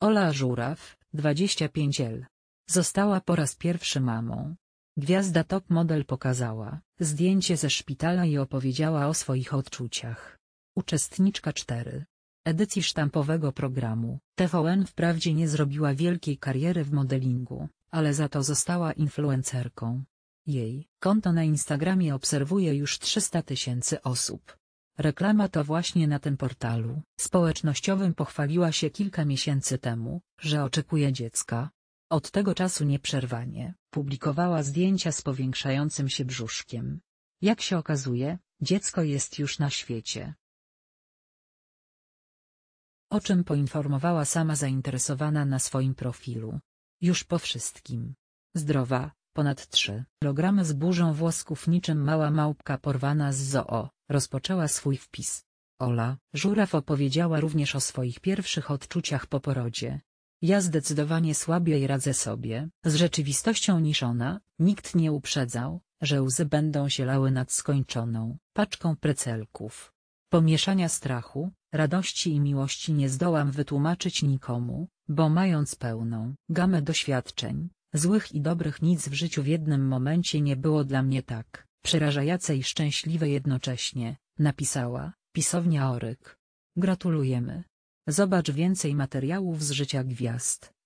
Ola Żuraw, 25 L. Została po raz pierwszy mamą. Gwiazda Top Model pokazała zdjęcie ze szpitala i opowiedziała o swoich odczuciach. Uczestniczka 4. Edycji sztampowego programu TVN wprawdzie nie zrobiła wielkiej kariery w modelingu, ale za to została influencerką. Jej konto na Instagramie obserwuje już 300 tysięcy osób. Reklama to właśnie na tym portalu społecznościowym pochwaliła się kilka miesięcy temu, że oczekuje dziecka. Od tego czasu nieprzerwanie publikowała zdjęcia z powiększającym się brzuszkiem. Jak się okazuje, dziecko jest już na świecie. O czym poinformowała sama zainteresowana na swoim profilu. Już po wszystkim. Zdrowa, Ponad trzy programy z burzą włosków niczym mała małpka porwana z zoo, rozpoczęła swój wpis. Ola Żuraw opowiedziała również o swoich pierwszych odczuciach po porodzie. Ja zdecydowanie słabiej radzę sobie z rzeczywistością niż ona, nikt nie uprzedzał, że łzy będą się lały nad skończoną paczką precelków. Pomieszania strachu, radości i miłości nie zdołam wytłumaczyć nikomu, bo mając pełną gamę doświadczeń, Złych i dobrych nic w życiu w jednym momencie nie było dla mnie tak, przerażające i szczęśliwe jednocześnie, napisała, pisownia Oryk. Gratulujemy. Zobacz więcej materiałów z życia gwiazd.